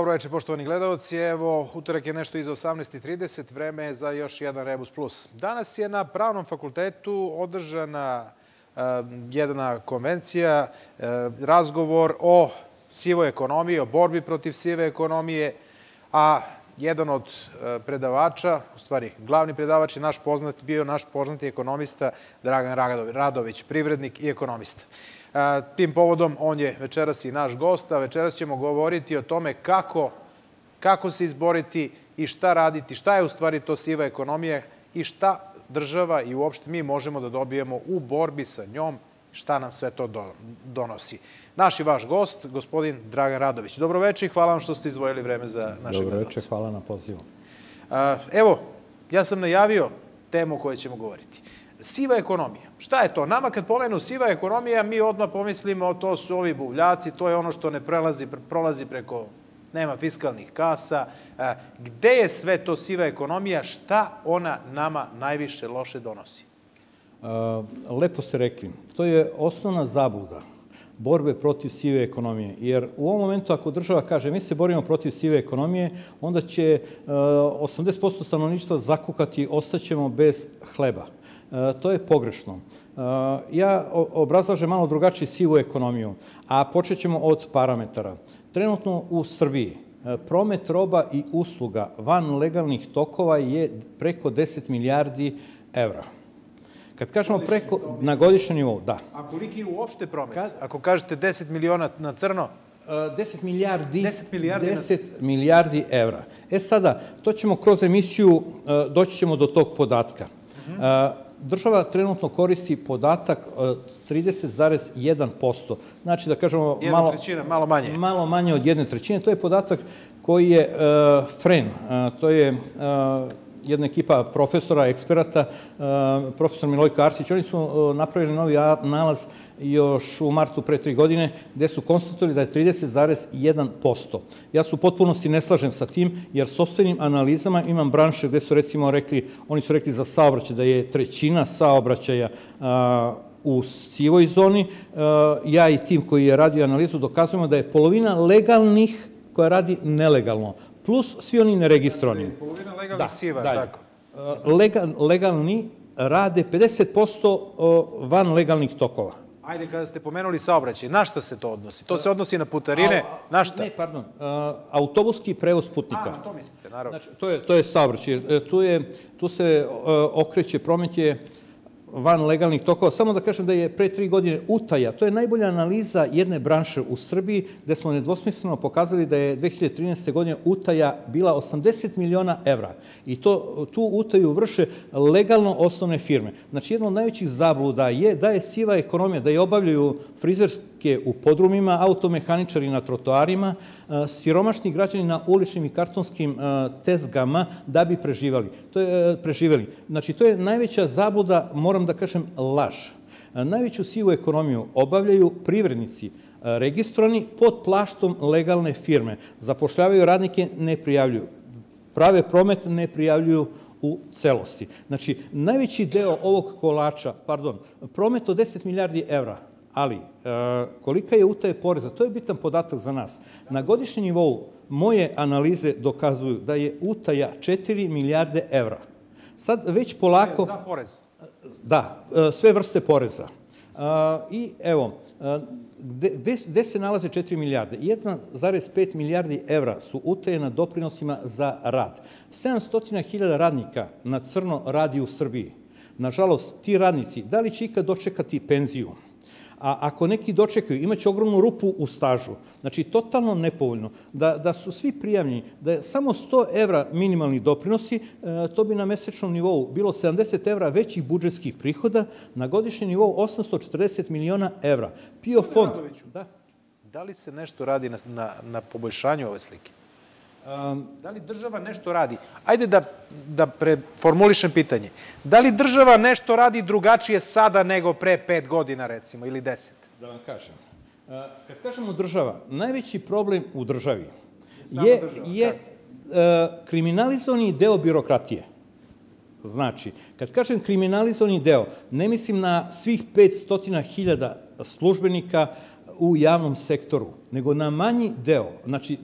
Dobro večer, poštovani gledalci. Evo, utorak je nešto iza 18.30, vreme je za još jedan Rebus Plus. Danas je na Pravnom fakultetu održana e, jedna konvencija, e, razgovor o sivoj ekonomiji, o borbi protiv sive ekonomije, a jedan od e, predavača, u stvari glavni predavač je naš poznat, bio naš poznati ekonomista Dragan Radović, privrednik i ekonomista. Tim povodom on je večeras i naš gost, a večeras ćemo govoriti o tome kako, kako se izboriti i šta raditi, šta je u stvari to siva ekonomija i šta država i uopšte mi možemo da dobijemo u borbi sa njom, šta nam sve to donosi. Naš i vaš gost, gospodin Dragan Radović. Dobroveče i hvala vam što ste izvojili vreme za naše gledalce. Dobroveče, hvala na pozivu. Evo, ja sam najavio temu o kojoj ćemo govoriti siva ekonomija. Šta je to? Nama kad pomenu siva ekonomija, mi odmah pomislimo to su ovi buvljaci, to je ono što ne prelazi, prolazi preko nema fiskalnih kasa. E, gde je sve to siva ekonomija? Šta ona nama najviše loše donosi? E, lepo ste rekli. To je osnovna zabuda borbe protiv sive ekonomije. Jer u ovom momentu ako država kaže mi se borimo protiv sive ekonomije, onda će 80% e, stanovništva zakukati, ostaćemo bez hleba. E, to je pogrešno. E, ja obrazlažem malo drugačije sivu ekonomiju, a počet ćemo od parametara. Trenutno u Srbiji promet roba i usluga van legalnih tokova je preko 10 milijardi evra. Kad kažemo preko, na godišnjem nivou, da. A koliki je uopšte promet? Kad, ako kažete 10 miliona na crno, 10 e, milijardi, 10 milijardi, 10 milijardi evra. E sada, to ćemo kroz emisiju, e, doći ćemo do tog podatka. Uh mhm. -huh. E, država trenutno koristi podatak 30,1%. Znači, da kažemo... Jedna malo, trećina, malo manje. Malo manje od jedne trećine. To je podatak koji je uh, FREN, uh, to je uh, jedna ekipa profesora, eksperata, e, profesor Milojko Arsić, oni su e, napravili novi nalaz još u martu pre tri godine, gde su konstatovali da je 30,1%. Ja se u potpunosti ne slažem sa tim, jer sobstvenim analizama imam branše gde su recimo rekli, oni su rekli za saobraćaj da je trećina saobraćaja u sivoj zoni. E, ja i tim koji je radio analizu dokazujemo da je polovina legalnih koja radi nelegalno plus svi oni neregistrovani. Da, da, polovina legalnih da, siva, tako? E, legalni rade 50% van legalnih tokova. Ajde, kada ste pomenuli saobraćaj, na šta se to odnosi? To se odnosi na putarine, na šta? Ne, pardon, e, autobuski prevoz putnika. A, to mislite, naravno. Znači, to je, to je saobraćaj. E, tu, je, tu se okreće, prometje van legalnih tokova. Samo da kažem da je pre tri godine utaja, to je najbolja analiza jedne branše u Srbiji, gde smo nedvosmisleno pokazali da je 2013. godine utaja bila 80 miliona evra. I to, tu utaju vrše legalno osnovne firme. Znači, jedno od najvećih zabluda je da je siva ekonomija, da je obavljaju frizerski buke u podrumima, automehaničari na trotoarima, e, siromašni građani na uličnim i kartonskim e, tezgama da bi preživali. To je, e, preživeli. Znači, to je najveća zabuda, moram da kažem, laž. Najveću sivu ekonomiju obavljaju privrednici, registrovani pod plaštom legalne firme. Zapošljavaju radnike, ne prijavljuju. Prave promet, ne prijavljuju u celosti. Znači, najveći deo ovog kolača, pardon, promet od 10 milijardi evra Ali, e, kolika je utaje poreza? To je bitan podatak za nas. Na godišnjem nivou moje analize dokazuju da je utaja 4 milijarde evra. Sad već polako... Za porez. Da, e, sve vrste poreza. E, I evo, gde, se nalaze 4 milijarde? 1,5 milijardi evra su utaje doprinosima za rad. 700.000 radnika na crno radi u Srbiji. Nažalost, ti radnici, da li će ikad dočekati penziju? a ako neki dočekaju, imaće ogromnu rupu u stažu. Znači, totalno nepovoljno. Da, da su svi prijavljeni, da je samo 100 evra minimalni doprinosi, e, to bi na mesečnom nivou bilo 70 evra većih budžetskih prihoda, na godišnjem nivou 840 miliona evra. PIO fond... Da? da li se nešto radi na, na, na poboljšanju ove slike? Ehm, da li država nešto radi? Ajde da, da preformulišem pitanje. Da li država nešto radi drugačije sada nego pre pet godina, recimo, ili deset? Da vam kažem. Ehm, kad kažemo država, najveći problem u državi je, je da. ehm, kriminalizovani deo birokratije. Znači, kad kažem kriminalizovani deo, ne mislim na svih 500.000 službenika u javnom sektoru, nego na manji deo, znači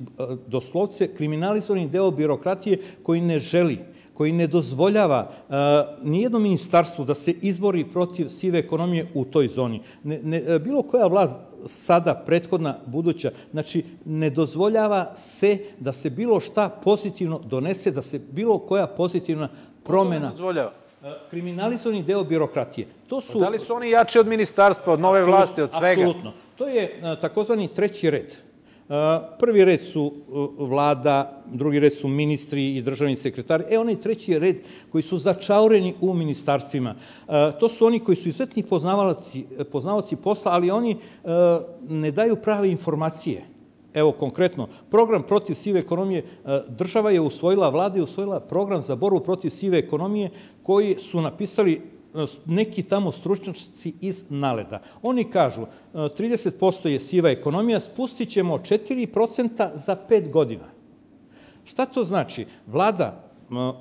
doslovce kriminalizovani deo birokratije koji ne želi koji ne dozvoljava uh, e, nijedno ministarstvo da se izbori protiv sive ekonomije u toj zoni. Ne, ne, e, bilo koja vlast sada, prethodna, buduća, znači ne dozvoljava se da se bilo šta pozitivno donese, da se bilo koja pozitivna promena... Ne dozvoljava. Eh, kriminalizovani deo birokratije. To su... Da li su oni jači od ministarstva, od nove vlasti, od svega? Absolutno. To je eh, takozvani treći red. Eh, prvi red su vlada, drugi red su ministri i državni sekretari. E, onaj treći red koji su začaureni u ministarstvima. To su oni koji su izuzetni poznavaci posla, ali oni ne daju prave informacije Evo, konkretno, program protiv sive ekonomije, e, država je usvojila, vlada je usvojila program za borbu protiv sive ekonomije koji su napisali e, neki tamo stručnjaci iz naleta. Oni kažu 30% e, je siva ekonomija, spustit ćemo 4% za 5 godina. Šta to znači? Vlada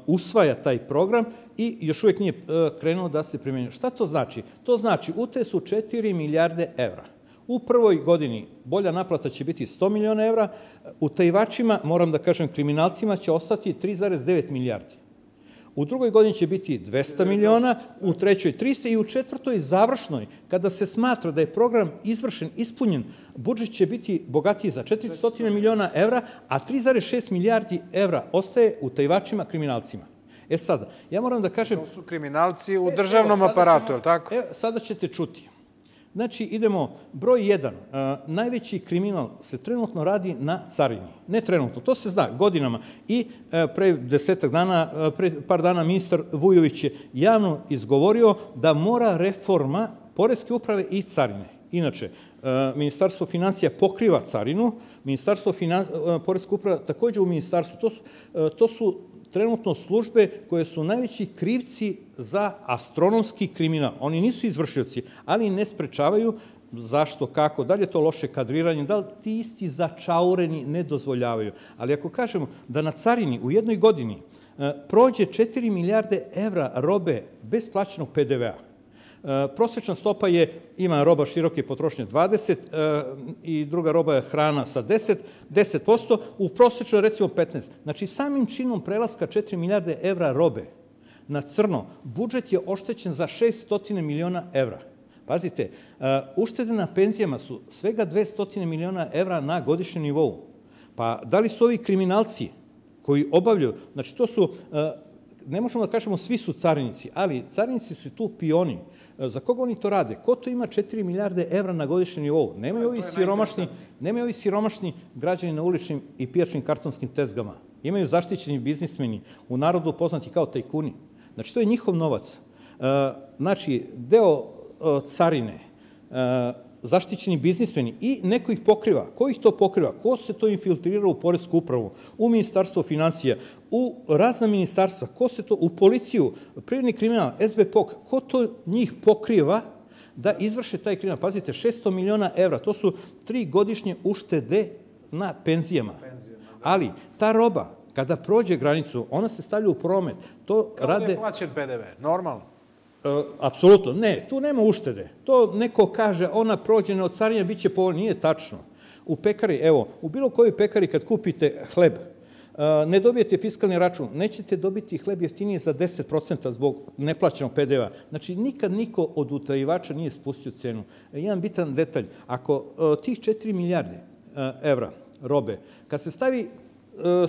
usvaja taj program i još uvijek nije krenuo da se primenjuje. Šta to znači? To znači, ute su 4 milijarde evra. U prvoj godini bolja naplata će biti 100 miliona evra, u tajvačima, moram da kažem kriminalcima, će ostati 3,9 milijardi. U drugoj godini će biti 200 miliona, u trećoj 300 i u četvrtoj završnoj, kada se smatra da je program izvršen, ispunjen, budžet će biti bogatiji za 400 miliona evra, a 3,6 milijardi evra ostaje u tajvačima kriminalcima. E sad, ja moram da kažem... To su kriminalci u e, državnom aparatu, je li tako? E, sada ćete čuti Znači, idemo, broj 1, e, najveći kriminal se trenutno radi na carini. Ne trenutno, to se zna godinama. I e, pre desetak dana, e, pre par dana ministar Vujović je javno izgovorio da mora reforma Poreske uprave i carine. Inače, Ministarstvo financija pokriva carinu, Ministarstvo finan... Poreska uprava takođe u ministarstvu. To su, to su trenutno službe koje su najveći krivci za astronomski kriminal. Oni nisu izvršioci, ali ne sprečavaju zašto, kako, da li je to loše kadriranje, da li ti isti začaureni ne dozvoljavaju. Ali ako kažemo da na carini u jednoj godini e, prođe 4 milijarde evra robe bez plaćenog PDV-a, Eh, Prosečna stopa je, ima roba široke potrošnje 20 eh, i druga roba je hrana sa 10, 10%, u prosečnoj recimo 15. Znači, samim činom prelaska 4 milijarde evra robe na crno, budžet je oštećen za 600 miliona evra. Pazite, eh, uštede na penzijama su svega 200 miliona evra na godišnjem nivou. Pa da li su ovi kriminalci koji obavljaju, znači to su ne možemo da kažemo svi su carinici, ali carinici su tu pioni. Za koga oni to rade? Ko to ima 4 milijarde evra na godišnjem nivou? Nemaju pa, ovi siromašni, nemaju ovi siromašni građani na uličnim i pijačnim kartonskim tezgama. Imaju zaštićeni biznismeni, u narodu poznati kao tajkuni. Znači, to je njihov novac. E, znači, deo e, carine e, zaštićeni biznismeni i neko ih pokriva. Ko ih to pokriva? Ko se to infiltrira u Poresku upravu, u Ministarstvo financija, u razna ministarstva? Ko se to, u policiju, privredni kriminal, SBPOK, ko to njih pokriva da izvrše taj kriminal? Pazite, 600 miliona evra, to su tri godišnje uštede na penzijama. Ali ta roba, kada prođe granicu, ona se stavlja u promet. To Kao rade... da je plaćen PDV, normalno. E, apsolutno, ne, tu nema uštede. To neko kaže, ona prođena od carina bit će povoljna. Nije tačno. U pekari, evo, u bilo kojoj pekari kad kupite hleb, e, ne dobijete fiskalni račun, nećete dobiti hleb jeftinije za 10% zbog neplaćenog PDV-a. Znači, nikad niko od utajivača nije spustio cenu. E, jedan bitan detalj, ako tih 4 milijarde evra robe, kad se stavi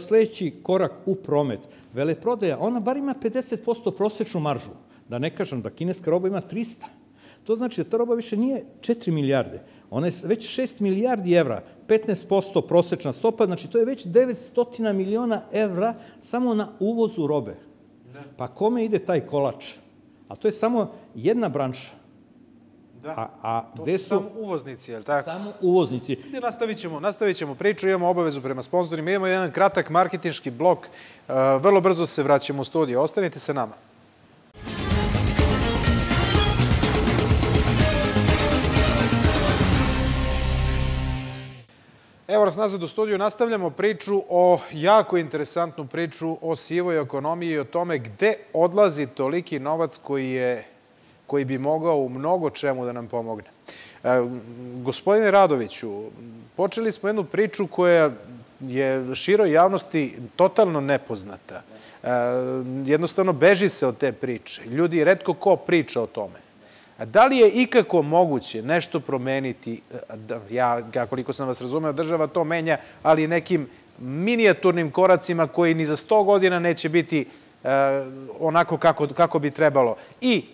sledeći korak u promet, veleprodaja, ona bar ima 50% prosečnu maržu. Da ne kažem da kineska roba ima 300. To znači da ta roba više nije 4 milijarde, ona je već 6 milijardi evra, 15% prosečna stopa, znači to je već 900 miliona evra samo na uvozu robe. Da. Pa kome ide taj kolač? A to je samo jedna branša. Da. A, a to gde su, samo uvoznici, je li tako? Samo uvoznici. Gde nastavit ćemo, nastavit ćemo priču, imamo obavezu prema sponsorima, imamo jedan kratak marketinški blok, e, vrlo brzo se vraćamo u studiju, ostanite sa nama. Evo nas nazad u studiju, nastavljamo priču o jako interesantnu priču o sivoj ekonomiji i o tome gde odlazi toliki novac koji, je, koji bi mogao u mnogo čemu da nam pomogne. E, gospodine Radoviću, počeli smo jednu priču koja je široj javnosti totalno nepoznata. E, jednostavno, beži se od te priče. Ljudi redko ko priča o tome. Da li je ikako moguće nešto promeniti? Da, ja, koliko sam vas razumeo, država to menja, ali nekim minijaturnim koracima koji ni za 100 godina neće biti e, onako kako, kako bi trebalo. I,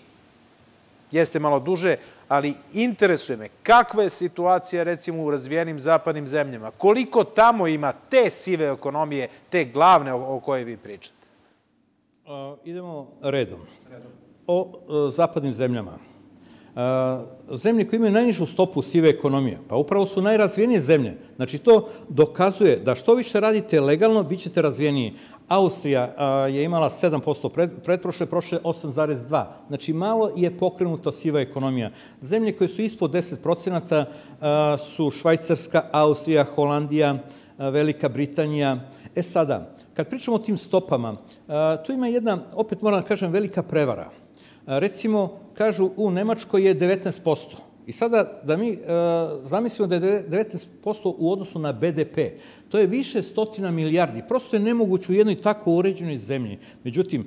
jeste malo duže, ali interesuje me kakva je situacija recimo u razvijenim zapadnim zemljama. Koliko tamo ima te sive ekonomije, te glavne o, o kojoj vi pričate? Uh, idemo redom. redom. O uh, zapadnim zemljama zemlje koje imaju najnižu stopu sive ekonomije, pa upravo su najrazvijenije zemlje. Znači, to dokazuje da što više radite legalno, bit ćete razvijeniji. Austrija je imala 7% pretprošle, prošle 8,2%. Znači, malo je pokrenuta siva ekonomija. Zemlje koje su ispod 10% su Švajcarska, Austrija, Holandija, Velika Britanija. E sada, kad pričamo o tim stopama, tu ima jedna, opet moram da kažem, velika prevara – recimo, kažu, u Nemačkoj je 19%. I sada da mi zamislimo da je 19% u odnosu na BDP, to je više stotina milijardi. Prosto je nemoguće u jednoj tako uređenoj zemlji. Međutim,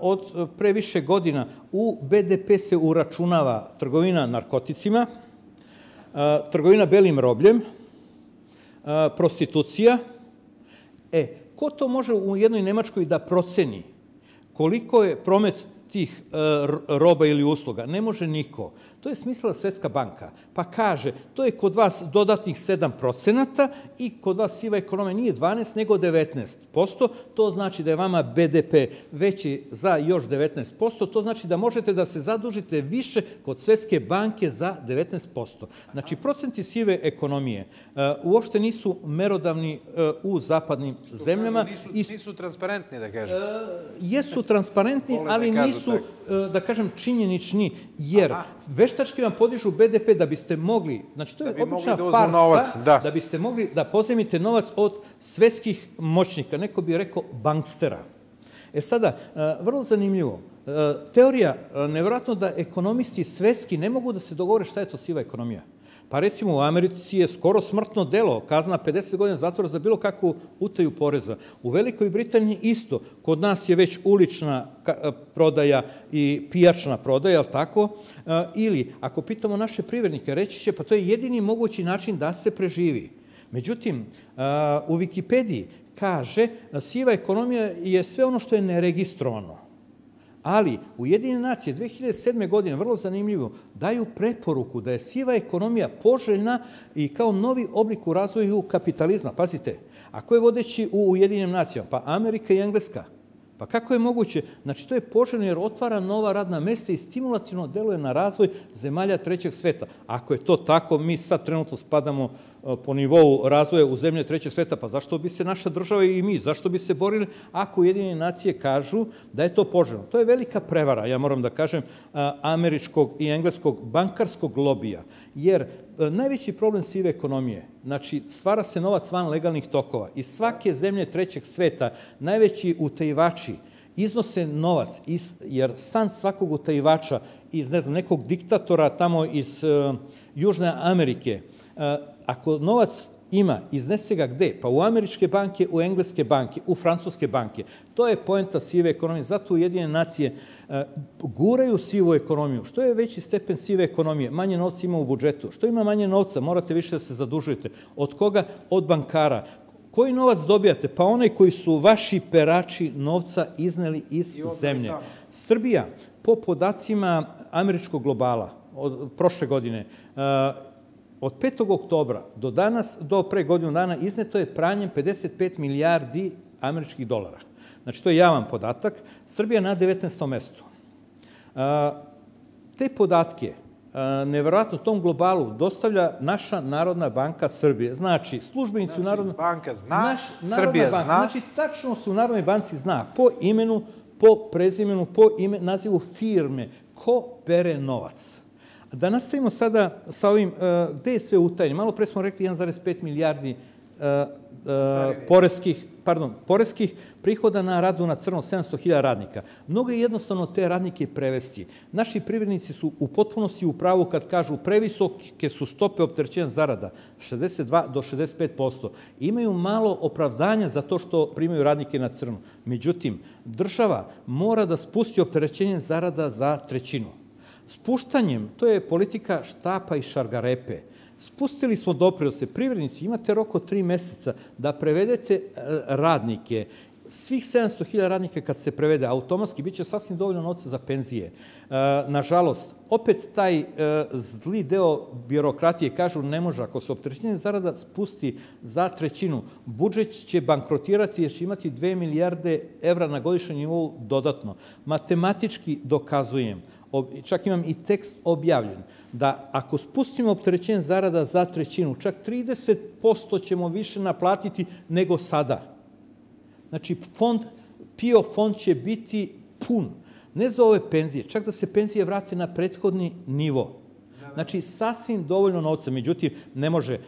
od pre više godina u BDP se uračunava trgovina narkoticima, trgovina belim robljem, prostitucija. E, ko to može u jednoj Nemačkoj da proceni koliko je promet tih e, roba ili usluga? Ne može niko. To je smisla Svetska banka. Pa kaže, to je kod vas dodatnih 7 procenata i kod vas siva ekonomija nije 12, nego 19 posto. To znači da je vama BDP veći za još 19 posto. To znači da možete da se zadužite više kod Svetske banke za 19 posto. Znači, procenti sive ekonomije e, uopšte nisu merodavni e, u zapadnim zemljama. Kažu, nisu, nisu transparentni, da kažem. Jesu transparentni, ali nisu su, e, da kažem, činjenični, jer veštački vam podižu BDP da biste mogli, znači to je da obična da farsa, da. da. biste mogli da pozemite novac od svetskih moćnika, neko bi rekao bankstera. E sada, e, vrlo zanimljivo, e, teorija, nevjerojatno da ekonomisti svetski ne mogu da se dogovore šta je to siva ekonomija. Pa recimo u Americi je skoro smrtno delo, kazna 50 godina zatvora za bilo kakvu utaju poreza. U Velikoj Britaniji isto, kod nas je već ulična e, prodaja i pijačna prodaja, ali tako? E, ili, ako pitamo naše privrednike, reći će, pa to je jedini mogući način da se preživi. Međutim, e, u Wikipediji kaže siva ekonomija je sve ono što je neregistrovano. Ali Ujedinjene nacije 2007. godine, vrlo zanimljivo, daju preporuku da je siva ekonomija poželjna i kao novi oblik u razvoju kapitalizma. Pazite, ako je vodeći u Ujedinjenim nacijama, pa Amerika i Engleska, Pa kako je moguće? Znači, to je poželjno jer otvara nova radna mesta i stimulativno deluje na razvoj zemalja trećeg sveta. Ako je to tako, mi sad trenutno spadamo po nivou razvoja u zemlje trećeg sveta, pa zašto bi se naša država i mi, zašto bi se borili ako Ujedinjene nacije kažu da je to poželjno? To je velika prevara, ja moram da kažem, američkog i engleskog bankarskog lobija, jer e, najveći problem sive ekonomije, znači stvara se novac van legalnih tokova i svake zemlje trećeg sveta, najveći utajivači, iznose novac, iz, jer san svakog utajivača iz, ne znam, nekog diktatora tamo iz uh, Južne Amerike, uh, ako novac ima, iznese ga gde? Pa u američke banke, u engleske banke, u francuske banke. To je poenta sive ekonomije. Zato Ujedine nacije eh, guraju sivu ekonomiju. Što je veći stepen sive ekonomije? Manje novca ima u budžetu. Što ima manje novca? Morate više da se zadužujete. Od koga? Od bankara. Koji novac dobijate? Pa onaj koji su vaši perači novca izneli iz zemlje. Srbija, po podacima američkog globala, od prošle godine, uh, Od 5. oktobra do danas, do pre godinu dana, izneto je pranjem 55 milijardi američkih dolara. Znači, to je javan podatak. Srbija na 19. mestu. Te podatke, neverovatno tom globalu, dostavlja naša Narodna banka Srbije. Znači, službenici znači, u Narodnoj... banka zna, naš, Srbija banka, zna. Znači, tačno se u Narodnoj banci zna po imenu, po prezimenu, po ime, nazivu firme, ko pere novac. Da nastavimo sada sa ovim, e, gde je sve utajeno? Malo pre smo rekli 1,5 milijardi e, e, poreskih, pardon, poreskih prihoda na radu na crno 700.000 radnika. Mnogo je jednostavno te radnike prevesti. Naši privrednici su u potpunosti u pravu kad kažu previsoke su stope opterećenja zarada, 62 do 65%. Imaju malo opravdanja za to što primaju radnike na crno. Međutim, država mora da spusti opterećenje zarada za trećinu Spuštanjem, to je politika štapa i šargarepe. Spustili smo doprinose. Privrednici, imate rok od tri meseca da prevedete e, radnike svih 700.000 radnika kad se prevede automatski, bit će sasvim dovoljno novca za penzije. E, nažalost, opet taj e, zli deo birokratije, kažu, ne može, ako se optrećenje zarada spusti za trećinu, budžet će bankrotirati jer će imati 2 milijarde evra na godišnjem nivou dodatno. Matematički dokazujem, ob, čak imam i tekst objavljen, da ako spustimo optrećenje zarada za trećinu, čak 30% ćemo više naplatiti nego sada Znači, fond, PIO fond će biti pun. Ne za ove penzije, čak da se penzije vrate na prethodni nivo. Znači, sasvim dovoljno novca. Međutim, ne može.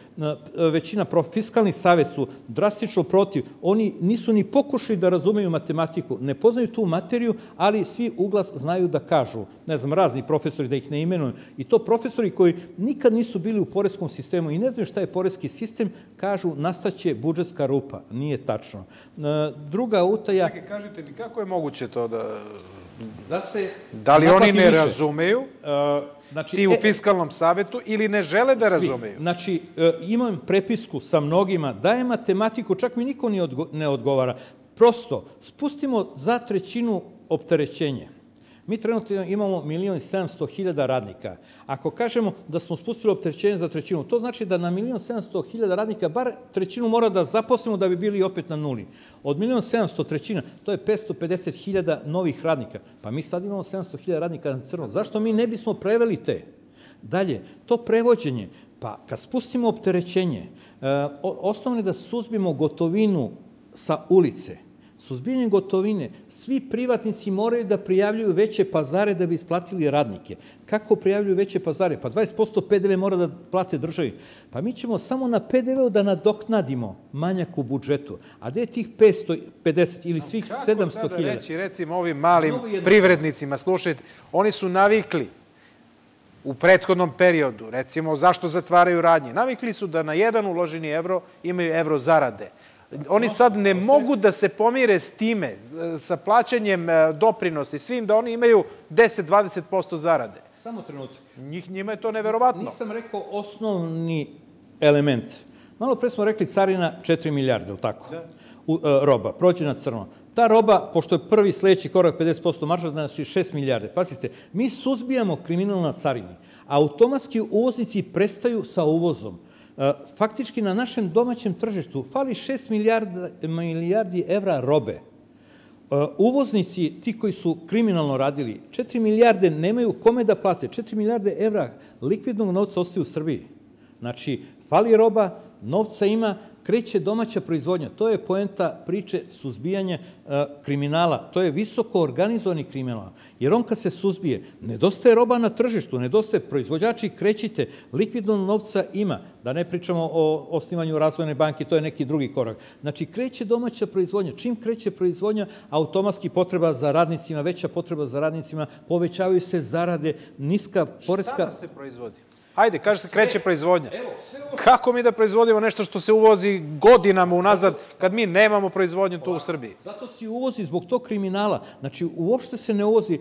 Većina pro, fiskalni savet su drastično protiv. Oni nisu ni pokušali da razumeju matematiku. Ne poznaju tu materiju, ali svi uglas znaju da kažu. Ne znam, razni profesori, da ih ne imenuju. I to profesori koji nikad nisu bili u poreskom sistemu i ne znaju šta je poreski sistem, kažu nastaće budžetska rupa. Nije tačno. Druga utaja... Čekaj, kažite mi, kako je moguće to da da se... Da li oni ne više? razumeju? Uh, znači, ti u e, e, fiskalnom savetu ili ne žele da razumeju? Znači, e, imam prepisku sa mnogima, dajem matematiku, čak mi niko ne odgovara. Prosto, spustimo za trećinu opterećenje. Mi trenutno imamo milion 1.700.000 radnika. Ako kažemo da smo spustili opterećenje za trećinu, to znači da na milion 1.700.000 radnika bar trećinu mora da zaposlimo da bi bili opet na nuli. Od milion 700 trećina, to je 550.000 novih radnika. Pa mi sad imamo 700.000 radnika na crno. Zašto mi ne bismo preveli te? Dalje, to prevođenje, pa kad spustimo opterećenje, e, osnovno je da suzbimo gotovinu sa ulice – Suzbijanjem gotovine, svi privatnici moraju da prijavljuju veće pazare da bi isplatili radnike. Kako prijavljuju veće pazare? Pa 20% PDV mora da plate državi. Pa mi ćemo samo na PDV-u da nadoknadimo manjak u budžetu. A gde je tih 550 ili svih 700 hiljada? Kako sada reći, recimo, ovim malim privrednicima, slušajte, oni su navikli u prethodnom periodu, recimo zašto zatvaraju radnje, navikli su da na jedan uloženi evro imaju evro zarade. Oni sad ne mogu da se pomire s time, sa plaćanjem e, doprinosa i svim, da oni imaju 10-20% zarade. Samo trenutak. Njih, njima je to neverovatno. Nisam rekao osnovni element. Malo pre smo rekli carina 4 milijarde, ili tako? Da. U, e, roba, prođe na crno. Ta roba, pošto je prvi sledeći korak 50% marža, znači 6 milijarde. Pazite, mi suzbijamo kriminal na carini. Automatski uvoznici prestaju sa uvozom. E, faktički na našem domaćem tržištu fali 6 milijarda, milijardi evra robe. E, uvoznici, ti koji su kriminalno radili, 4 milijarde nemaju kome da plate, 4 milijarde evra likvidnog novca ostaje u Srbiji. Znači, fali roba, novca ima, kreće domaća proizvodnja. To je poenta priče suzbijanja e, kriminala. To je visoko organizovani kriminal. Jer on kad se suzbije, nedostaje roba na tržištu, nedostaje proizvođači, krećite, likvidno novca ima. Da ne pričamo o osnivanju razvojne banke, to je neki drugi korak. Znači, kreće domaća proizvodnja. Čim kreće proizvodnja, automatski potreba za radnicima, veća potreba za radnicima, povećavaju se zarade, niska poreska... Šta da se proizvodi? Ajde, kažete, kreće proizvodnja. Kako mi da proizvodimo nešto što se uvozi godinama unazad, kad mi nemamo proizvodnju tu u Srbiji? Zato se uvozi zbog tog kriminala. Znači, uopšte se ne uvozi, e,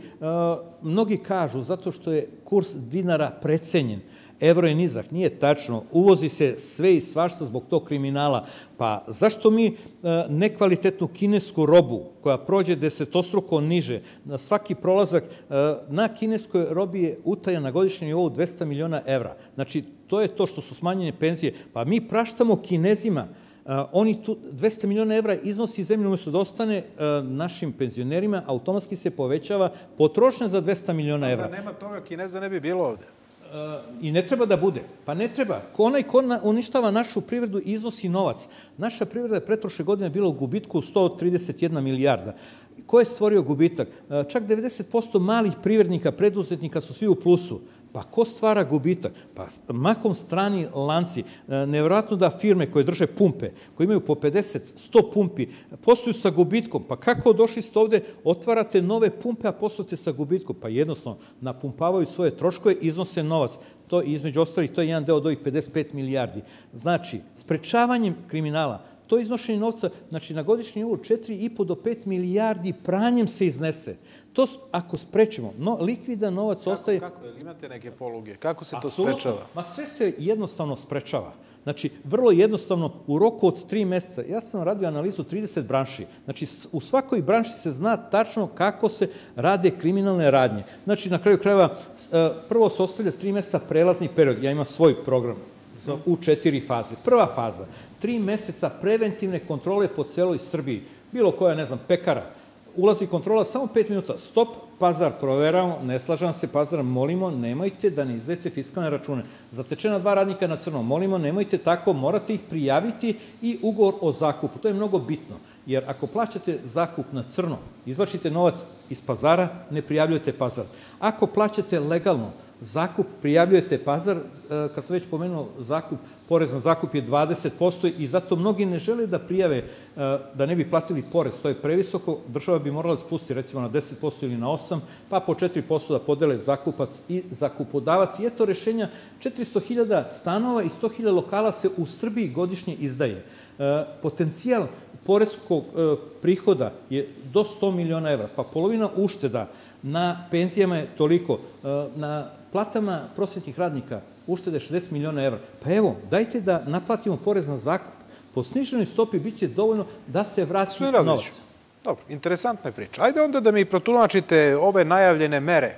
mnogi kažu, zato što je kurs dinara precenjen evro je nizak, nije tačno, uvozi se sve i svašta zbog tog kriminala. Pa zašto mi e, nekvalitetnu kinesku robu koja prođe desetostruko niže, na svaki prolazak e, na kineskoj robi je utaja na godišnjem nivou 200 miliona evra. Znači, to je to što su smanjene penzije. Pa mi praštamo kinezima e, oni tu 200 miliona evra iznosi zemlju umesto da ostane našim penzionerima, automatski se povećava potrošnja za 200 miliona evra. Da nema toga, Kineza ne bi bilo ovde i ne treba da bude. Pa ne treba. Ko onaj ko uništava našu privredu iznosi novac. Naša privreda je pretroše godine bila u gubitku 131 milijarda. Ko je stvorio gubitak? E, čak 90% malih privrednika, preduzetnika su svi u plusu. Pa ko stvara gubitak? Pa mahom strani lanci. E, nevjerojatno da firme koje drže pumpe, koje imaju po 50, 100 pumpi, posluju sa gubitkom. Pa kako došli ste ovde, otvarate nove pumpe, a poslujete sa gubitkom? Pa jednostavno, napumpavaju svoje troškove, iznose novac. To između ostalih, to je jedan deo od ovih 55 milijardi. Znači, sprečavanjem kriminala, To iznošenje novca, znači na godišnji nivou 4,5 do 5 milijardi pranjem se iznese. To ako sprečimo, no, likvidan novac kako, ostaje... Kako, ili imate neke poluge? Kako se to Absolutno, sprečava? Ma sve se jednostavno sprečava. Znači, vrlo jednostavno, u roku od tri meseca, ja sam radio analizu 30 branši. Znači, u svakoj branši se zna tačno kako se rade kriminalne radnje. Znači, na kraju krajeva, e, prvo se ostavlja tri meseca prelazni period. Ja imam svoj program u četiri faze. Prva faza, tri meseca preventivne kontrole po celoj Srbiji, bilo koja, ne znam, pekara, ulazi kontrola samo 5 minuta. Stop, pazar proveramo, ne slažem se, pazar molimo, nemojte da ne izdajete fiskalne račune. Zatečena dva radnika na crno, molimo, nemojte tako, morate ih prijaviti i ugovor o zakupu. To je mnogo bitno. Jer ako plaćate zakup na crno, izvlačite novac iz pazara, ne prijavljujete pazar. Ako plaćate legalno, zakup prijavljujete pazar, e, kad sam već pomenuo zakup, porez na zakup je 20% i zato mnogi ne žele da prijave e, da ne bi platili porez, to je previsoko, država bi morala spusti recimo na 10% ili na 8%, pa po 4% da podele zakupac i zakupodavac. I eto rešenja, 400.000 stanova i 100.000 lokala se u Srbiji godišnje izdaje. E, potencijal poreskog e, prihoda je do 100 miliona evra, pa polovina ušteda na penzijama je toliko, e, na platama prosvetnih radnika uštede 60 miliona evra. Pa evo, dajte da naplatimo porez na zakup. Po sniženoj stopi biće dovoljno da se vrati novac. Dobro, interesantna je priča. Ajde onda da mi protumačite ove najavljene mere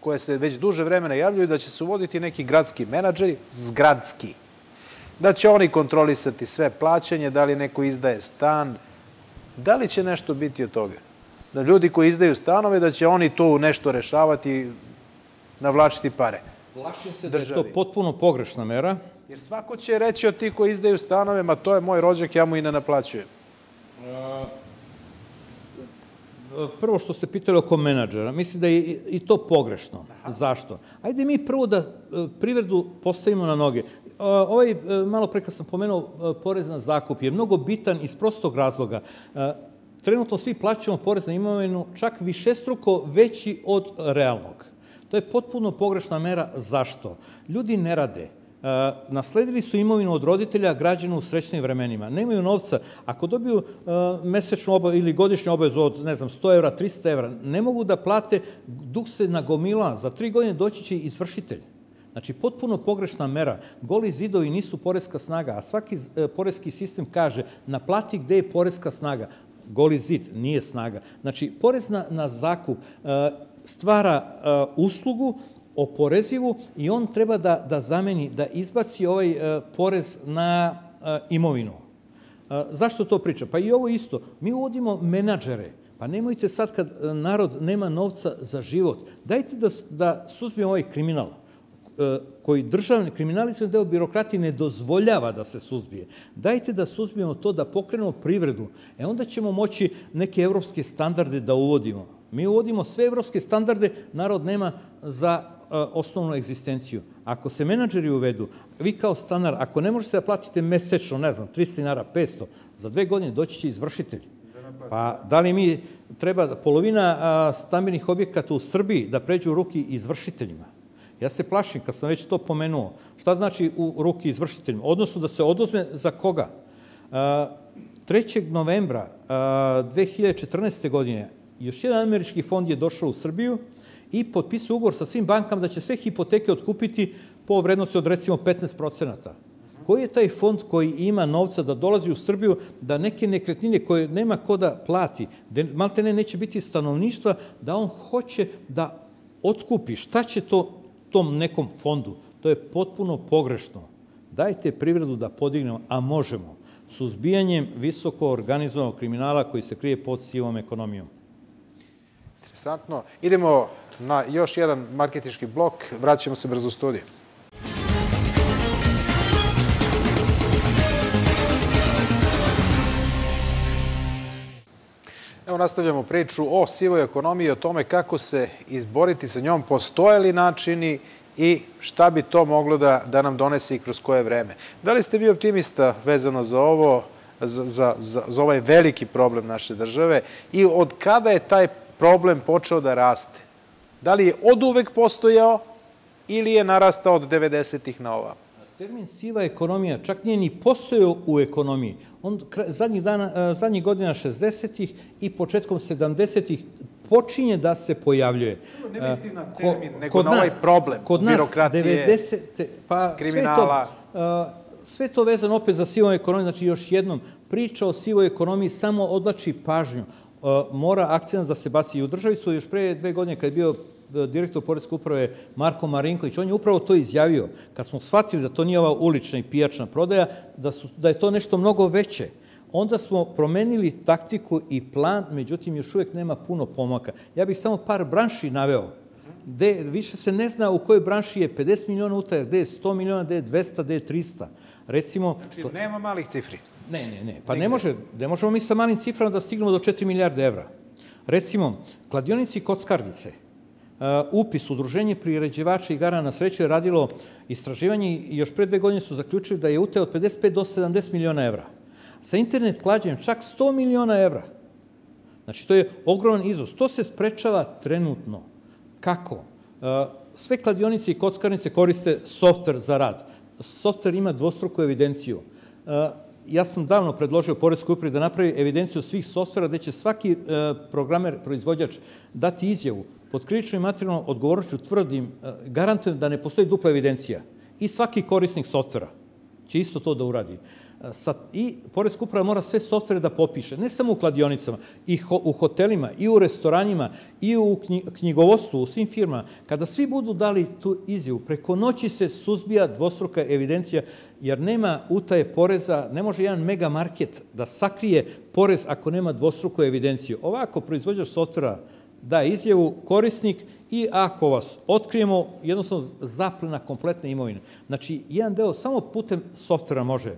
koje se već duže vremena javljaju da će se uvoditi neki gradski menadžeri, zgradski da će oni kontrolisati sve plaćanje, da li neko izdaje stan, da li će nešto biti od toga? Da ljudi koji izdaju stanove, da će oni to nešto rešavati, navlačiti pare. Plašim se Državi. da je to potpuno pogrešna mera. Jer svako će reći od ti koji izdaju stanove, ma to je moj rođak, ja mu i ne naplaćujem. E, prvo što ste pitali oko menadžera, mislim da je i to pogrešno. Aha. Zašto? Ajde mi prvo da e, privredu postavimo na noge ovaj, e, malo pre kad sam pomenuo e, porez na zakup, je mnogo bitan iz prostog razloga. E, trenutno svi plaćamo porez na imovinu čak višestruko veći od realnog. To je potpuno pogrešna mera. Zašto? Ljudi ne rade. nasledili su imovinu od roditelja građana u srećnim vremenima. Nemaju novca. Ako dobiju mesečnu obav ili godišnju obavezu od, ne znam, 100 evra, 300 evra, ne mogu da plate, dug se nagomila. Za tri godine doći će izvršitelj. Znači, potpuno pogrešna mera. Goli zidovi nisu poreska snaga, a svaki e, poreski sistem kaže naplati gde je poreska snaga. Goli zid nije snaga. Znači, porez na, na zakup e, stvara e, uslugu oporezivu i on treba da, da zameni, da izbaci ovaj porez na imovinu. Zašto to pričam? Pa i ovo isto. Mi uvodimo menadžere. Pa nemojte sad kad narod nema novca za život. Dajte da, da suzbijemo ovaj kriminal. E, koji državni kriminalizovan deo birokratije ne dozvoljava da se suzbije. Dajte da suzbijemo to, da pokrenemo privredu. E onda ćemo moći neke evropske standarde da uvodimo. Mi uvodimo sve evropske standarde, narod nema za e, osnovnu egzistenciju. Ako se menadžeri uvedu, vi kao stanar, ako ne možete da platite mesečno, ne znam, 300 dinara, 500, za dve godine doći će izvršitelj. Pa da li mi treba polovina stambenih objekata u Srbiji da pređu u ruki izvršiteljima? Ja se plašim, kad sam već to pomenuo, šta znači u ruki izvršiteljima? Odnosno da se oduzme za koga? 3. E, novembra 2014. E, godine još jedan američki fond je došao u Srbiju i potpisao ugovor sa svim bankama da će sve hipoteke otkupiti po vrednosti od recimo 15%. Koji je taj fond koji ima novca da dolazi u Srbiju, da neke nekretnine koje nema ko da plati, da malte ne neće biti stanovništva, da on hoće da otkupi. Šta će to tom nekom fondu. To je potpuno pogrešno. Dajte privredu da podignemo, a možemo, suzbijanjem visoko organizovanog kriminala koji se krije pod sivom ekonomijom. Interesantno. Idemo na još jedan marketički blok. Vraćamo se brzo u studiju. Evo nastavljamo priču o sivoj ekonomiji i o tome kako se izboriti sa njom, postoje li načini i šta bi to moglo da, da nam donese i kroz koje vreme. Da li ste vi optimista vezano za ovo, za, za, za ovaj veliki problem naše države i od kada je taj problem počeo da raste? Da li je od uvek postojao ili je narastao od 90-ih na ovamo? Termin siva ekonomija čak nije ni postojao u ekonomiji. On zadnjih, dana, e, zadnjih godina 60-ih i početkom 70-ih počinje da se pojavljuje. Ne e, mislim na termin, Ko, nego na ovaj problem kod nas, birokratije, 90, pa, kriminala. Sve to, e, sve to vezano opet za sivom ekonomiju, znači još jednom, priča o sivoj ekonomiji samo odlači pažnju. Mora akcijans da se baci i u državi su još pre dve godine kad je bio Eh, direktor Poredske uprave Marko Marinković, on je upravo to izjavio. Kad smo shvatili da to nije ova ulična i pijačna prodaja, da, su, da je to nešto mnogo veće, onda smo promenili taktiku i plan, međutim, još uvek nema puno pomaka. Ja bih samo par branši naveo gde više se ne zna u kojoj branši je 50 miliona utaja, gde je 100 miliona, gde je 200, gde je 300. Recimo... Znači, to... nema malih cifri. Ne, ne, ne. Pa ne, može, ne možemo mi sa malim ciframa da stignemo do 4 milijarde evra. Recimo, kladionici i kockarnice – E, upis Udruženje priređivača igara na sreću je radilo istraživanje i još pre dve godine su zaključili da je uteo od 55 do 70 miliona evra. Sa internet klađenjem čak 100 miliona evra. Znači, to je ogroman izvoz. To se sprečava trenutno. Kako? E, sve kladionice i kockarnice koriste softver za rad. Softver ima dvostruku evidenciju e, ja sam davno predložio Poreskoj upravi da napravi evidenciju svih softvera gde će svaki programer, proizvođač dati izjavu pod krivičnom i materijalnom odgovornošću tvrdim, e, garantujem da ne postoji dupla evidencija. I svaki korisnik softvera će isto to da uradi. E, sa, I Poreska uprava mora sve softvere da popiše, ne samo u kladionicama, i u hotelima, i u restoranima, i u knjigovostvu, u svim firmama. Kada svi budu dali tu izjavu, preko noći se suzbija dvostruka evidencija, jer nema utaje poreza, ne može jedan mega market da sakrije porez ako nema dvostruku evidenciju. Ovako, proizvođaš softvera, da izjavu korisnik i ako vas otkrijemo, jednostavno zaplena kompletne imovine. Znači, jedan deo samo putem softvera može. E,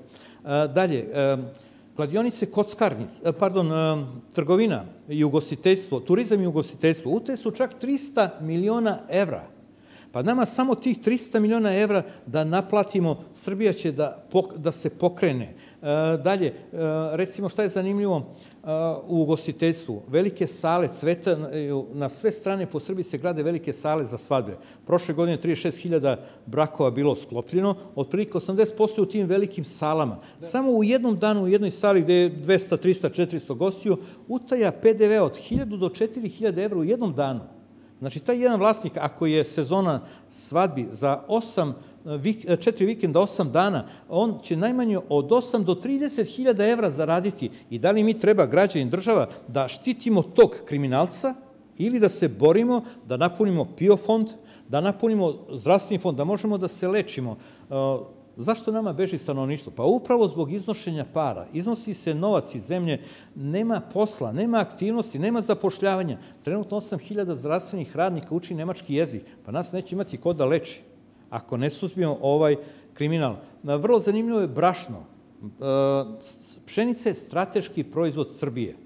dalje, e, kladionice, kockarnic, e, pardon, trgovina i ugostiteljstvo, turizam i ugostiteljstvo, u te su čak 300 miliona evra Pa nama samo tih 300 miliona evra da naplatimo, Srbija će da, da se pokrene. E, dalje, e, recimo šta je zanimljivo e, u ugostiteljstvu, velike sale cveta, e, na sve strane po Srbiji se grade velike sale za svadbe. Prošle godine 36.000 brakova bilo sklopljeno, otprilike 80% u tim velikim salama. Da. Samo u jednom danu, u jednoj sali gde je 200, 300, 400 gostiju, utaja PDV od 1000 do 4000 evra u jednom danu. Znači, taj jedan vlasnik, ako je sezona svadbi za osam e, e, četiri vikenda, osam dana, on će najmanje od 8 do 30 hiljada evra zaraditi. I da li mi treba, građanin država, da štitimo tog kriminalca ili da se borimo, da napunimo PIO fond, da napunimo zdravstveni fond, da možemo da se lečimo. E, Zašto nama beži stanovništvo? Pa upravo zbog iznošenja para. Iznosi se novac iz zemlje, nema posla, nema aktivnosti, nema zapošljavanja. Trenutno 8000 zdravstvenih radnika uči nemački jezik, pa nas neće imati ko da leči ako ne suzbijemo ovaj kriminal. Vrlo zanimljivo je brašno. E, Pšenica je strateški proizvod Srbije.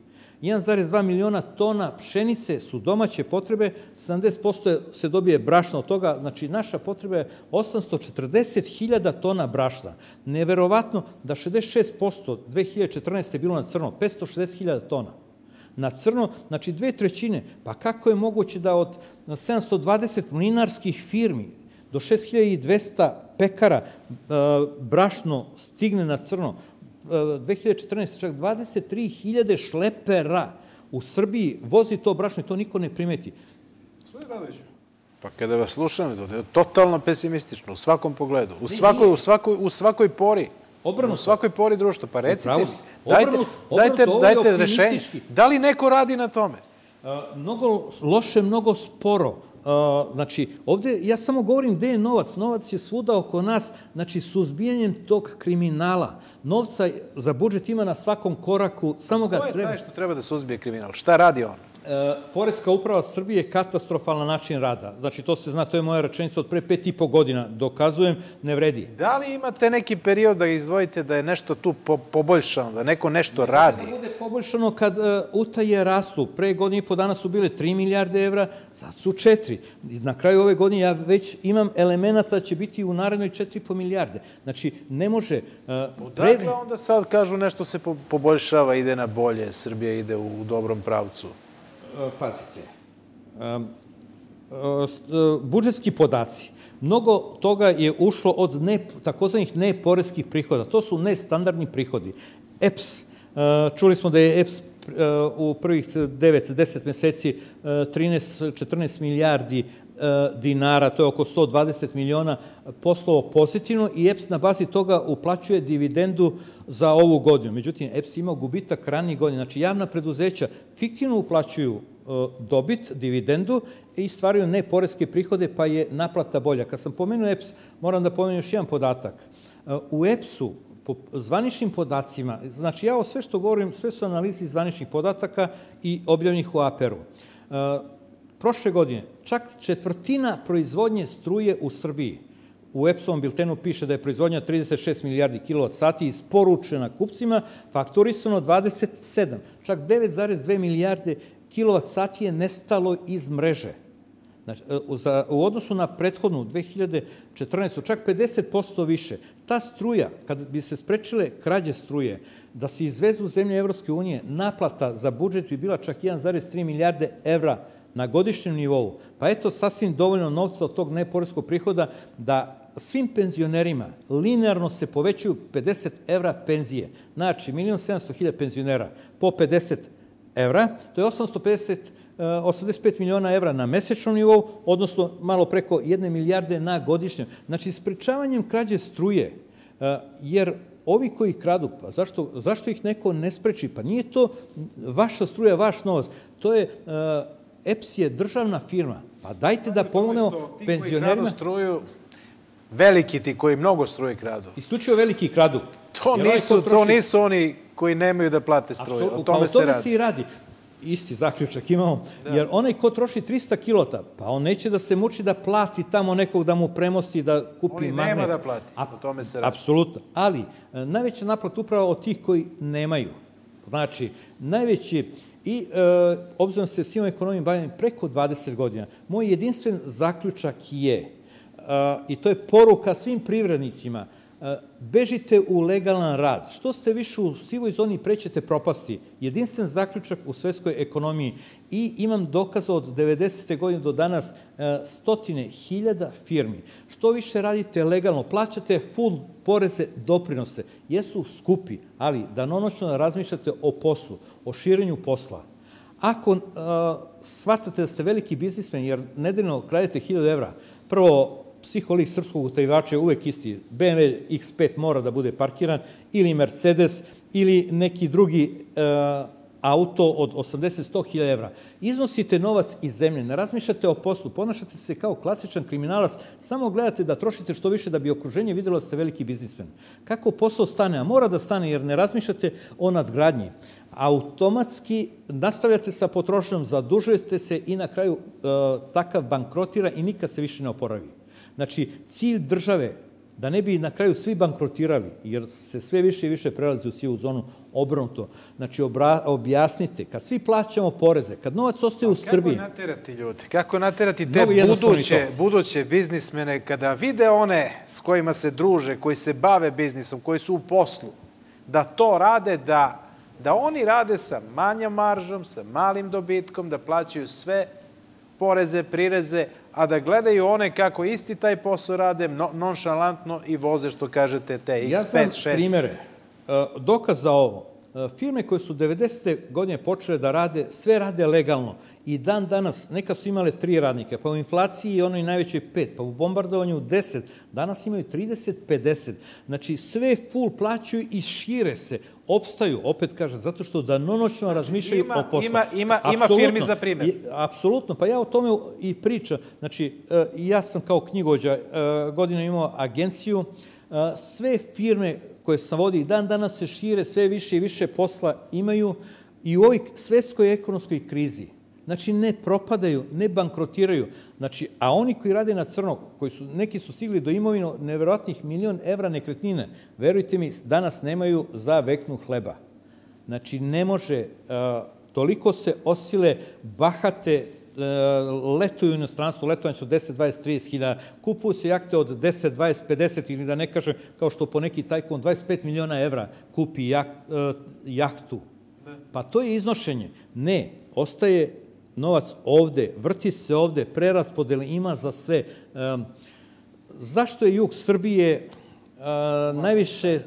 1,2 miliona tona pšenice su domaće potrebe, 70% se dobije brašna od toga, znači naša potreba je 840.000 tona brašna. Neverovatno da 66% 2014. je bilo na crno, 560.000 tona na crno, znači dve trećine. Pa kako je moguće da od 720 mlinarskih firmi do 6200 pekara e, brašno stigne na crno, 2014. čak 23.000 šlepera u Srbiji vozi to brašno i to niko ne primeti. Sve Radoviću, Pa kada vas slušam, to je totalno pesimistično, u svakom pogledu, u, svakoj, u, svakoj, u svakoj pori. Obrnuto. U svakoj pori društva. Pa recite, mi, dajte, obrnut, dajte, obrnut, dajte rešenje. Da li neko radi na tome? mnogo loše, mnogo sporo znači, ovde ja samo govorim gde je novac. Novac je svuda oko nas, znači, suzbijanjem tog kriminala. Novca za budžet ima na svakom koraku, samo ga treba... Ko je treba... taj što treba da suzbije kriminal? Šta radi on? Eh, Poreska uprava Srbije je katastrofalan način rada. Znači, to se zna, to je moja rečenica od pre pet i po godina. Dokazujem, ne vredi. Da li imate neki period da izdvojite da je nešto tu po poboljšano, da neko nešto ne, da radi? Da bude poboljšano kad e, utaje rastu. Pre godine i po dana su bile 3 milijarde evra, sad su 4. Na kraju ove godine ja već imam elemenata da će biti u narednoj 4,5 milijarde. Znači, ne može... E, Odakle pre... onda sad kažu nešto se poboljšava, ide na bolje, Srbija ide u dobrom pravcu? E, pazite, e, budžetski podaci. Mnogo toga je ušlo od ne, takozvanih neporeskih prihoda. To su nestandardni prihodi. EPS, e, čuli smo da je EPS u prvih 9-10 meseci 13-14 milijardi E, dinara, to je oko 120 miliona poslovo pozitivno i EPS na bazi toga uplaćuje dividendu za ovu godinu. Međutim, EPS ima gubitak rani godine. Znači, javna preduzeća fiktivno uplaćuju e, dobit, dividendu i stvaraju neporeske prihode, pa je naplata bolja. Kad sam pomenuo EPS, moram da pomenu još jedan podatak. E, u EPS-u, po zvaničnim podacima, znači ja o sve što govorim, sve su analizi zvaničnih podataka i objavljenih u APR-u. Prošle godine čak četvrtina proizvodnje struje u Srbiji u Epson biltenu piše da je proizvodnja 36 milijardi kilovat sati isporučena kupcima, fakturisano 27, čak 9,2 milijarde kilovat sati je nestalo iz mreže. Znači, e, u odnosu na prethodnu 2014. čak 50% više. Ta struja, kad bi se sprečile krađe struje, da se izvezu zemlje Evropske unije, naplata za budžet bi bila čak 1,3 milijarde evra na godišnjem nivou, pa eto sasvim dovoljno novca od tog neporeskog prihoda da svim penzionerima linearno se povećaju 50 evra penzije. Znači, 1.700.000 penzionera po 50 evra, to je 850 85 eh, miliona evra na mesečnom nivou, odnosno malo preko 1 milijarde na godišnjem. Znači, sprečavanjem krađe struje, eh, jer ovi koji kradu, pa zašto, zašto ih neko ne spreči? Pa nije to vaša struja, vaš novac. To je eh, EPS je državna firma. Pa dajte da pomognemo penzionerima. Ti koji kradu struju, veliki ti koji mnogo struje kradu. Isključivo veliki kradu. To ovaj nisu, to nisu oni koji nemaju da plate struje. Absolut, o tome, pa o tome se radi. i radi. Isti zaključak imamo. Da. Jer onaj ko troši 300 kilota, pa on neće da se muči da plati tamo nekog da mu premosti, da kupi magnet. On nema da plati. A, o tome se radi. Apsolutno. Ali, e, najveća naplata upravo od tih koji nemaju. Znači, najveći I e, obzirom da se svim ekonomijom bavim preko 20 godina, moj jedinstven zaključak je, e, i to je poruka svim privrednicima, bežite u legalan rad. Što ste više u sivoj zoni, prećete propasti. Jedinstven zaključak u svetskoj ekonomiji. I imam dokaza od 90. godine do danas stotine hiljada firmi. Što više radite legalno, plaćate full poreze, doprinose. Jesu skupi, ali danonoćno razmišljate o poslu, o širenju posla. Ako uh, shvatate da ste veliki biznismen, jer nedeljno kradete 1000 evra, prvo psiholik srpskog utajivača je uvek isti. BMW X5 mora da bude parkiran, ili Mercedes, ili neki drugi e, auto od 80-100 hiljada evra. Iznosite novac iz zemlje, ne razmišljate o poslu, ponašate se kao klasičan kriminalac, samo gledate da trošite što više da bi okruženje videlo da ste veliki biznismen. Kako posao stane, a mora da stane jer ne razmišljate o nadgradnji automatski nastavljate sa potrošnjom, zadužujete se i na kraju e, takav bankrotira i nikad se više ne oporavi. Znači, cilj države da ne bi na kraju svi bankrotirali, jer se sve više i više prelazi u sivu zonu obrnuto. Znači, obra, objasnite, kad svi plaćamo poreze, kad novac ostaje u kako Srbiji... Kako naterati ljudi? Kako naterati te buduće, buduće biznismene kada vide one s kojima se druže, koji se bave biznisom, koji su u poslu, da to rade, da, da oni rade sa manjom maržom, sa malim dobitkom, da plaćaju sve poreze, prireze, a da gledaju one kako isti taj posao rade no, nonšalantno i voze, što kažete, te X5, 6. Ja znam primere. E, dokaz za ovo. E, firme koje su 90. godine počele da rade, sve rade legalno i dan danas, neka su imale tri radnika, pa u inflaciji je ono i pet, pa u bombardovanju deset, danas imaju 30, 50. Znači, sve full plaćaju i šire se, opstaju, opet kažem, zato što danonoćno znači, razmišljaju ima, o poslu. Ima, ima, ima firmi za primjer. I, apsolutno, pa ja o tome i pričam. Znači, e, ja sam kao knjigođa e, godinu imao agenciju, e, sve firme koje sam vodi dan danas se šire, sve više i više posla imaju i u ovoj svetskoj ekonomskoj krizi Znači, ne propadaju, ne bankrotiraju. Znači, a oni koji rade na crno, koji su, neki su stigli do imovino nevjerojatnih milion evra nekretnine, verujte mi, danas nemaju za veknu hleba. Znači, ne može, e, toliko se osile, bahate, e, letuju u inostranstvu, letovanje su 10, 20, 30 hiljada, kupuju se jakte od 10, 20, 50 ili da ne kažem, kao što po neki tajkon, 25 miliona evra kupi jak, e, jahtu. Da. Pa to je iznošenje. Ne, ostaje novac ovde, vrti se ovde, preraspodele ima za sve. zašto je jug Srbije najviše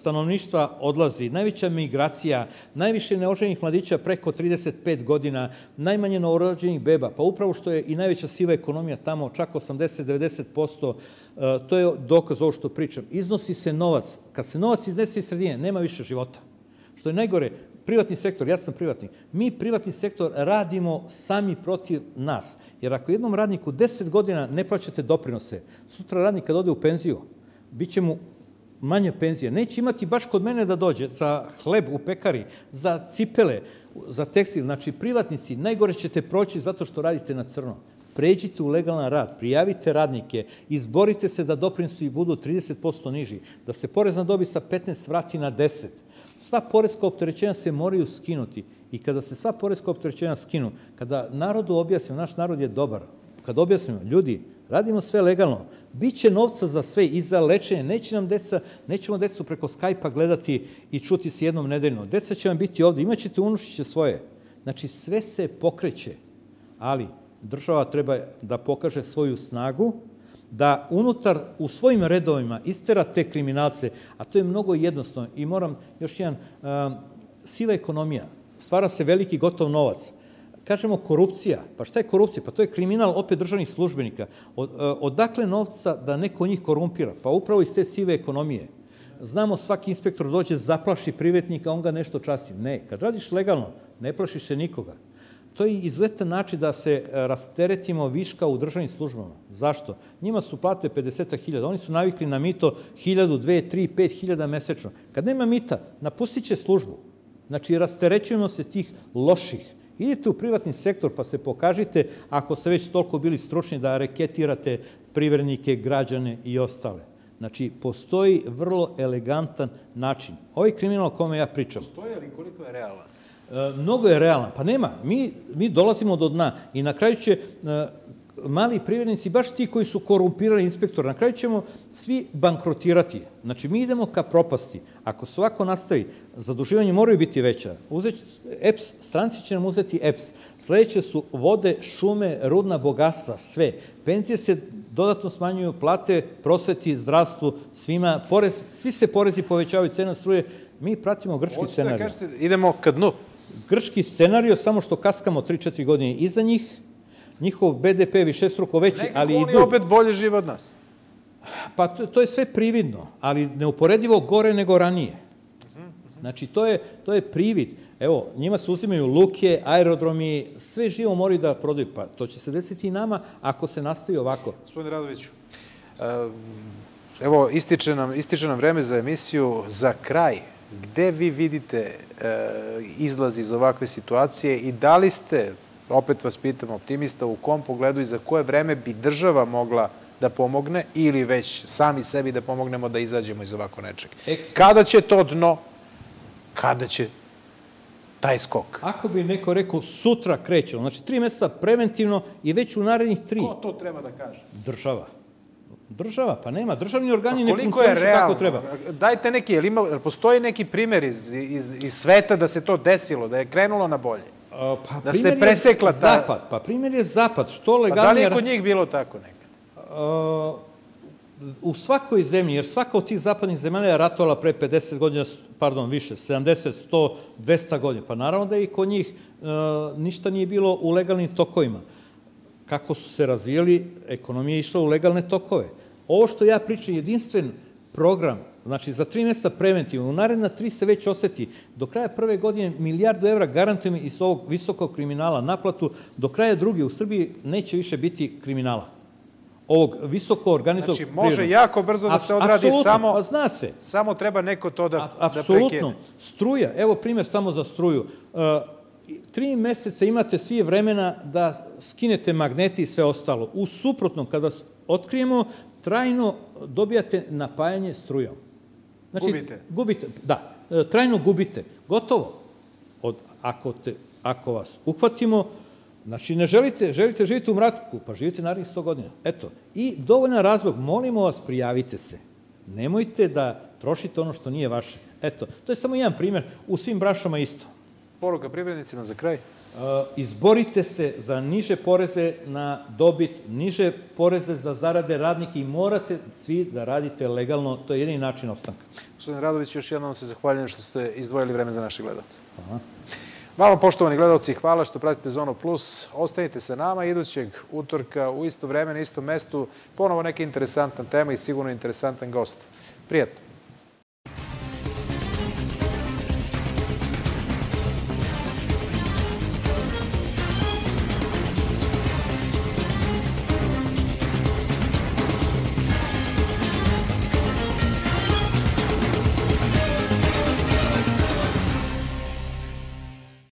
stanovništva odlazi, najveća migracija, najviše neoženih mladića preko 35 godina, najmanje novorođenih beba, pa upravo što je i najveća siva ekonomija tamo, čak 80-90%, to je dokaz ovo što pričam. Iznosi se novac. Kad se novac iznese iz sredine, nema više života. Što je najgore, Privatni sektor, ja sam privatnik, mi privatni sektor radimo sami protiv nas. Jer ako jednom radniku 10 godina ne plaćate doprinose, sutra radnik kad ode u penziju, bit će mu manje penzije. Neće imati baš kod mene da dođe za hleb u pekari, za cipele, za tekstil. Znači, privatnici, najgore ćete proći zato što radite na crno. Pređite u legalan rad, prijavite radnike, izborite se da doprinosi budu 30% niži, da se porez na dobi sa 15 vrati na 10 sva poredska opterećenja se moraju skinuti. I kada se sva poredska opterećenja skinu, kada narodu objasnimo, naš narod je dobar, kada objasnimo, ljudi, radimo sve legalno, bit će novca za sve i za lečenje, neće nam deca, nećemo decu preko Skype-a gledati i čuti se jednom nedeljno. Deca će vam biti ovde, imaćete unučiće svoje. Znači, sve se pokreće, ali država treba da pokaže svoju snagu, da unutar u svojim redovima istera te kriminalce, a to je mnogo jednostavno. I moram još jedan, um, siva ekonomija, stvara se veliki gotov novac, kažemo korupcija. Pa šta je korupcija? Pa to je kriminal opet državnih službenika. Od, uh, odakle novca da neko njih korumpira? Pa upravo iz te sive ekonomije. Znamo, svaki inspektor dođe, zaplaši privetnika, on ga nešto časti. Ne, kad radiš legalno, ne plašiš se nikoga. To je izuzetan način da se e, rasteretimo viška u državnim službama. Zašto? Njima su plate 50.000, oni su navikli na mito 1.000, 2.000, 3.000, 5.000 mesečno. Kad nema mita, napustit će službu. Znači, rasterećujemo se tih loših. Idite u privatni sektor pa se pokažite ako ste već toliko bili stručni da reketirate privrednike, građane i ostale. Znači, postoji vrlo elegantan način. Ovaj kriminal o kome ja pričam. Postoji, ali koliko je realan? E, mnogo je realna. Pa nema, mi, mi dolazimo do dna i na kraju će e, mali privrednici, baš ti koji su korumpirani inspektor, na kraju ćemo svi bankrotirati. Znači, mi idemo ka propasti. Ako svako nastavi, zaduživanje moraju biti veća. Uzeć, EPS, stranci će nam uzeti EPS. Sledeće su vode, šume, rudna bogatstva, sve. Penzije se dodatno smanjuju, plate, prosveti, zdravstvu, svima, porez, svi se porezi povećavaju, cena struje. Mi pratimo grčki scenarij. Hoćete da kažete, idemo ka dnu? grčki scenario, samo što kaskamo 3-4 godine iza njih, njihov BDP je više struko veći, Nekako ali i dug. oni opet bolje žive od nas. Pa to, to je sve prividno, ali neuporedivo gore nego ranije. Znači, to je, to je privid. Evo, njima se uzimaju luke, aerodromi, sve živo moraju da prodaju. Pa to će se desiti i nama ako se nastavi ovako. Gospodine Radoviću, ehm, evo, ističe nam, ističe nam vreme za emisiju. Za kraj, Gde vi vidite e, izlaz iz ovakve situacije i da li ste, opet vas pitam optimista, u kom pogledu i za koje vreme bi država mogla da pomogne ili već sami sebi da pomognemo da izađemo iz ovako nečeg? Kada će to dno? Kada će taj skok? Ako bi neko rekao sutra krećemo, znači tri meseca preventivno i već u narednih tri. Ko to treba da kaže? Država. Država, pa nema. Državni organi ne funkcionišu kako treba. Dajte neki, jel ima, postoji neki primer iz, iz, iz sveta da se to desilo, da je krenulo na bolje? pa, da se presekla ta... Zapad, pa primjer je zapad. Što legalnije... Pa da li je kod njih bilo tako nekad? A, u svakoj zemlji, jer svaka od tih zapadnih zemalja je ratovala pre 50 godina, pardon, više, 70, 100, 200 godina. Pa naravno da i kod njih e, ništa nije bilo u legalnim tokovima kako su se razvijeli, ekonomija je išla u legalne tokove. Ovo što ja pričam, jedinstven program, znači za tri mesta preventivno, u naredna tri se već oseti, do kraja prve godine milijardu evra garantujem iz ovog visokog kriminala naplatu, do kraja druge u Srbiji neće više biti kriminala ovog visoko organizovanog Znači, može priroda. jako brzo da se odradi, samo, pa zna se. samo treba neko to da, A, da prekine. Apsolutno. Struja, evo primjer samo za struju. Uh, tri meseca imate svi vremena da skinete magneti i sve ostalo. U suprotnom, kada vas otkrijemo, trajno dobijate napajanje strujom. Znači, gubite. Gubite, da. E, trajno gubite. Gotovo. Od, ako, te, ako vas uhvatimo, Znači, ne želite, želite živjeti u mratku, pa živite narednih 100 godina. Eto, i dovoljan razlog, molimo vas, prijavite se. Nemojte da trošite ono što nije vaše. Eto, to je samo jedan primer, u svim brašama isto. Poruka privrednicima za kraj? E, izborite se za niže poreze na dobit, niže poreze za zarade radnike i morate svi da radite legalno. To je jedini način opstanka. Gospodin Radović, još jednom se zahvaljujem što ste izdvojili vreme za naše gledalce. Aha. Vama, poštovani gledalci, hvala što pratite Zonu Plus. Ostanite sa nama idućeg utorka u isto vreme, na istom mestu. Ponovo neka interesantna tema i sigurno interesantan gost. Prijetno.